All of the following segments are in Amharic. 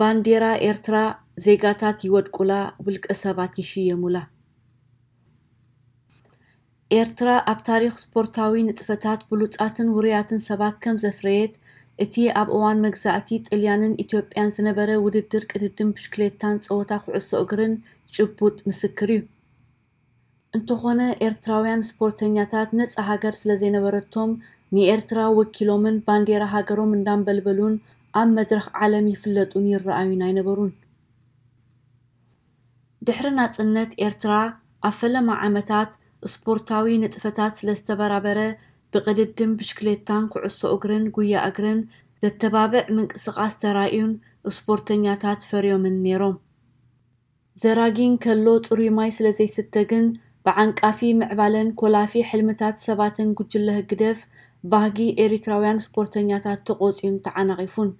ባንዴራ ኤርትራ ዜጋታት ይወድቁላ ውልቀ ሰባት ይሽየሙላ ኤርትራ ኣብ ታሪክ ስፖርታዊ ንጥፈታት ብሉፃትን ውርያትን ሰባት ከም ዘፍረየት እቲ ኣብ እዋን መግዛእቲ ጥልያንን ኢትዮጵያን ዝነበረ ውድድር ቅድድም ብሽክሌታን ፀወታ ኩዕሶ እግርን ጭቡጥ ምስክር እዩ እንተኾነ ኤርትራውያን ስፖርተኛታት ነፃ ሃገር ስለ ዘይነበረቶም ንኤርትራ ወኪሎምን ባንዴራ ሃገሮም እንዳንበልበሉን ኣብ መድረኽ ዓለም ይፍለጡን ይረኣዩን ኣይነበሩን ድሕሪ ናፅነት ኤርትራ ኣብ ፈለማ ዓመታት ስፖርታዊ ንጥፈታት ስለ ዝተበራበረ ብቕድድም ብሽክሌታን ኩዕሶ እግርን ጉያ እግርን ዘተባብዕ ምንቅስቓስ ተራእዩን ስፖርተኛታት ፈርዮምን ነይሮም ዘራጊን ከሎ ፅሩይ ማይ ስለ ዘይስተ ግን ብዓንቃፊ ምዕባለን ኮላፊ ሕልምታት ሰባትን ጉጅለ ህግደፍ ባህጊ ኤሪትራውያን ስፖርተኛታት ተቆፂኡን ተዓናቒፉን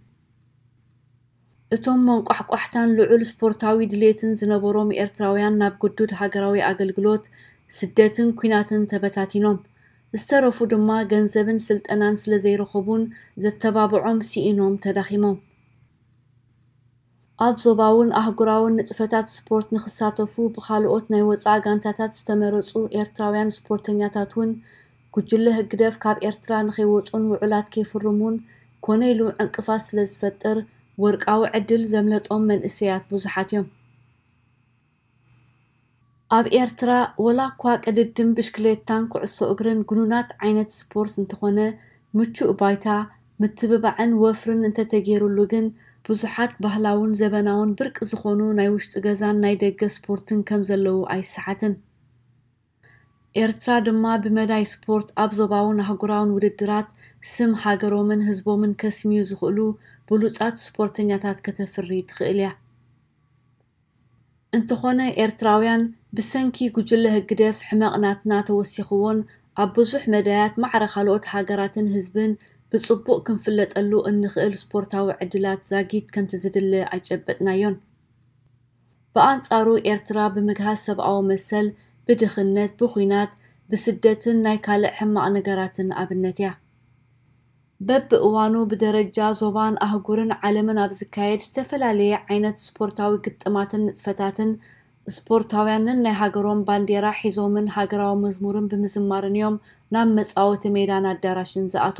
እቶም መንቋሕቋሕታን ልዑል ስፖርታዊ ድሌትን ዝነበሮም ኤርትራውያን ናብ ግዱድ ሃገራዊ ኣገልግሎት ስደትን ኩናትን ተበታቲኖም ዝተረፉ ድማ ገንዘብን ስልጠናን ስለ ዘይረኸቡን ዘተባብዖም ሲኢኖም ተዳኺሞም ኣብ ዞባውን ኣህጉራውን ንጥፈታት ስፖርት ንኽሳተፉ ብካልኦት ናይ ወፃእ ጋንታታት ዝተመረፁ ኤርትራውያን ስፖርተኛታት እውን ጉጅለ ህግደፍ ካብ ኤርትራ ንኸይወፁን ውዕላት ከይፍርሙን ኮነ ኢሉ ዕንቅፋት ስለ ዝፈጥር ወርቃዊ ዕድል ዘምለጦም መንእሰያት ብዙሓት እዮም ኣብ ኤርትራ ወላ እኳ ቅድድን ብሽክሌታን ኩዕሶ እግርን ጉኑናት ዓይነት ስፖርት እንተኾነ ምቹእ ባይታ ምትብባዕን ወፍርን እንተተገይሩሉ ግን ብዙሓት ባህላውን ዘበናውን ብርቂ ዝኾኑ ናይ ውሽጢ ገዛን ናይ ደገ ስፖርትን ከም ዘለዉ ኣይሰሓትን ኤርትራ ድማ ብመዳይ ስፖርት ኣብ ዞባውን ኣህጉራውን ውድድራት ስም ሃገሮምን ህዝቦምን ከስምዩ ዝኽእሉ ብሉፃት ስፖርተኛታት ከተፍሪ ትኽእል እያ እንተኾነ ኤርትራውያን ብሰንኪ ጉጅለ ህግደፍ ሕመቕናትና ተወሲኽዎን ኣብ ብዙሕ መዳያት ማዕረ ካልኦት ሃገራትን ህዝብን ብፅቡቕ ክንፍለጠሉ እንኽእል ስፖርታዊ ዕድላት ዛጊት ከምቲ ዝድለ ኣይጨበጥናዮን ብኣንጻሩ ኤርትራ ብምግሃዝ ሰብኣዊ መሰል ብድኽነት ብኹናት ብስደትን ናይ ካልእ ሕማቕ ነገራትን ኣብነት እያ በብእዋኑ ብደረጃ ዞባን ኣህጉርን ዓለምን ኣብ ዝካየድ ዝተፈላለየ ዓይነት ስፖርታዊ ግጥማትን ንጥፈታትን ስፖርታውያንን ናይ ሃገሮም ባንዴራ ሒዞምን ሃገራዊ መዝሙርን ብምዝማርን እዮም ናብ መፃወቲ ሜዳን ኣዳራሽን ዝኣቱ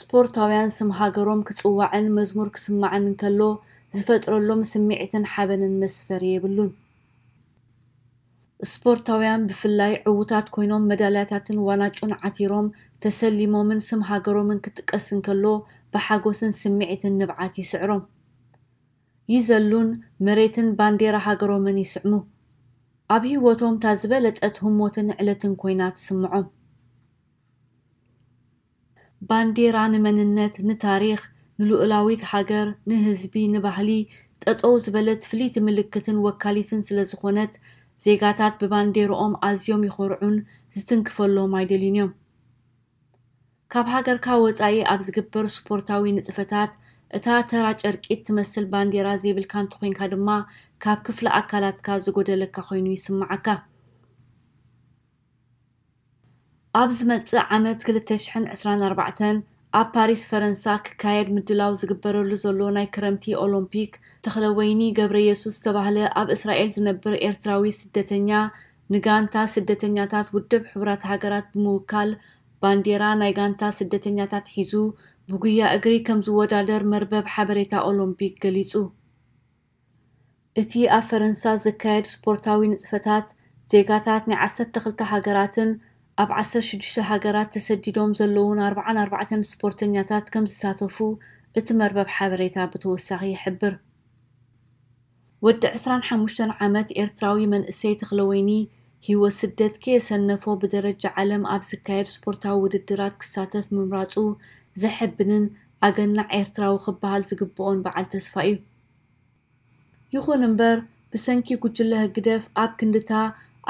ስፖርታውያን ስም ሃገሮም ክፅዋዕን መዝሙር ክስማዕን እንከሎ ዝፈጥረሎም ስምዒትን ሓበንን መስፈር የብሉን ስፖርታውያን ብፍላይ ዕዉታት ኮይኖም መዳልያታትን ዋናጩን ዓቲሮም ተሰሊሞምን ስም ሃገሮምን ክጥቀስ እንከሎ ብሓጎስን ስምዒትን ንብዓት ይስዕሮም ይዘሉን መሬትን ባንዴራ ሃገሮምን ይስዕሙ ኣብ ሂወቶም እታ ዝበለፀት ህሞትን ዕለትን ኮይና ትስምዖም ባንዴራ ንመንነት ንታሪክ ንልኡላዊት ሃገር ንህዝቢ ንባህሊ ጠጠው ዝበለት ፍሊት ምልክትን ወካሊትን ስለ ዝኾነት ዜጋታት ብባንዴርኦም ኣዝዮም ይኮርዑን ዝትንክፈሎም ኣይደልን እዮም ካብ ሃገርካ ወፃኢ ኣብ ዝግበር ስፖርታዊ ንጥፈታት እታ ተራ ጨርቂት ትመስል ባንዴራ ዘይብልካ ኮንካ ድማ ካብ ክፍሊ ኣካላትካ ዝጎደለካ ኮይኑ ይስማዓካ ኣብ ዝመፅእ ዓመት 224 ኣብ ፓሪስ ፈረንሳ ክካየድ ምድላው ዝግበረሉ ዘሎ ናይ ክረምቲ ኦሎምፒክ ወይኒ ገብረ የሱስ ዝተባህለ ኣብ እስራኤል ዝነብር ኤርትራዊ ስደተኛ ንጋንታ ስደተኛታት ውድብ ሕቡራት ሃገራት ብምውካል ባንዴራ ናይ ጋንታ ስደተኛታት ሒዙ ብጉያ እግሪ ከም ዝወዳደር መርበብ ሓበሬታ ኦሎምፒክ ገሊጹ እቲ ኣብ ፈረንሳ ዝካየድ ስፖርታዊ ንጥፈታት ዜጋታት ናይ 12 ሃገራትን ኣብ 16 ሃገራት ተሰዲዶም ዘለውን 44 ስፖርተኛታት ከም ዝሳተፉ እቲ መርበብ ሓበሬታ ብተወሳኺ ይሕብር ወዲ 25 ዓመት ኤርትራዊ መንእሰይ ተኽለወይኒ ህይወት ስደት ከየሰነፎ ብደረጃ ዓለም ኣብ ዝካየድ ስፖርታዊ ውድድራት ክሳተፍ ምምራፁ ዘሕብንን ኣገናዕ ኤርትራዊ ክበሃል ዝግብኦን በዓል ተስፋ እዩ ይኹን እምበር ብሰንኪ ጉጅለ ህግደፍ ኣብ ክንድታ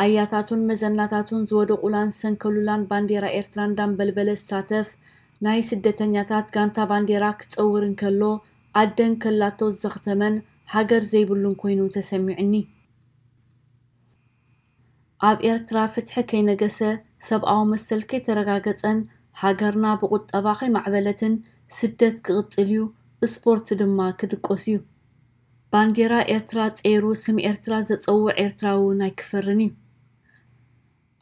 ኣያታቱን መዘናታቱን ዝወደቑላን ሰንከሉላን ባንዴራ ኤርትራ እንዳንበልበለ ዝሳተፍ ናይ ስደተኛታት ጋንታ ባንዴራ ክፀውር እንከሎ ኣደን ከላቶ ዘኽተመን ሃገር ዘይብሉን ኮይኑ ተሰሚዕኒ ኣብ ኤርትራ ፍትሒ ከይነገሰ ሰብኣዊ መሰል ከይተረጋገፀን ሃገርና ብቁጠባ ከይማዕበለትን ስደት ክቕፅል እዩ እስፖርት ድማ ክድቆስ እዩ ባንዴራ ኤርትራ ፀይሩ ስም ኤርትራ ዘፀውዕ ኤርትራ እውን ኣይክፈርን እዩ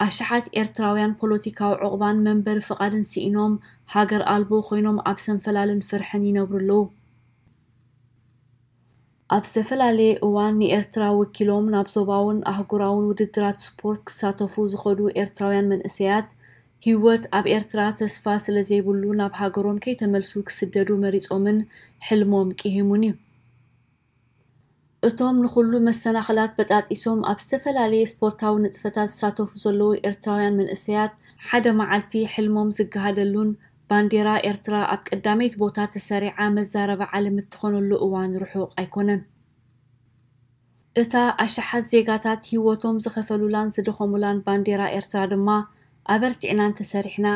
ኣሽሓት ኤርትራውያን ፖለቲካዊ ዕቑባን መንበሪ ፍቓድን ስኢኖም ሃገር ኣልቦ ኮይኖም ኣብ ሰንፈላልን ፍርሕን ይነብሩ ኣለዉ ኣብ ዝተፈላለየ እዋን ንኤርትራ ወኪሎም ናብ ዞባውን ኣህጉራውን ውድድራት ስፖርት ክሳተፉ ዝኸዱ ኤርትራውያን መንእሰያት ህይወት ኣብ ኤርትራ ተስፋ ስለ ዘይብሉ ናብ ሃገሮም ከይተመልሱ ክስደዱ መሪፆምን ሕልሞም ቂሂሙን እዩ እቶም ንኹሉ መሰናኽላት በጣጢሶም ኣብ ዝተፈላለየ ስፖርታዊ ንጥፈታት ዝሳተፉ ዘለዉ ኤርትራውያን መንእሰያት ሓደ መዓልቲ ሕልሞም ዝገሃደሉን ባንዴራ ኤርትራ ኣብ ቀዳመይት ቦታ ተሰሪዓ መዛረባ ዓለም እትኾነሉ እዋን ርሑቕ ኣይኮነን እታ ኣሽሓት ዜጋታት ሂወቶም ዝኸፈሉላን ዝደኸሙላን ባንዴራ ኤርትራ ድማ ኣበርቲዕናን ተሰሪሕና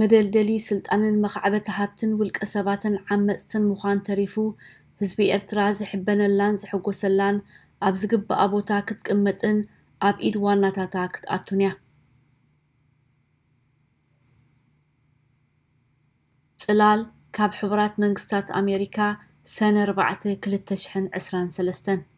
መደልደሊ ስልጣንን መኻዕበቲ ሃብትን ውልቀ ሰባትን ዓመፅትን ምዃን ተሪፉ ህዝቢ ኤርትራ ዝሕበነላን ዝሕጐሰላን ኣብ ዝግባአ ቦታ ክትቅመጥን ኣብ ኢድ ዋናታታ ክትኣቱን እያ ጽላል ካብ ሕቡራት መንግስታት ኣሜሪካ ሰነ 4 2023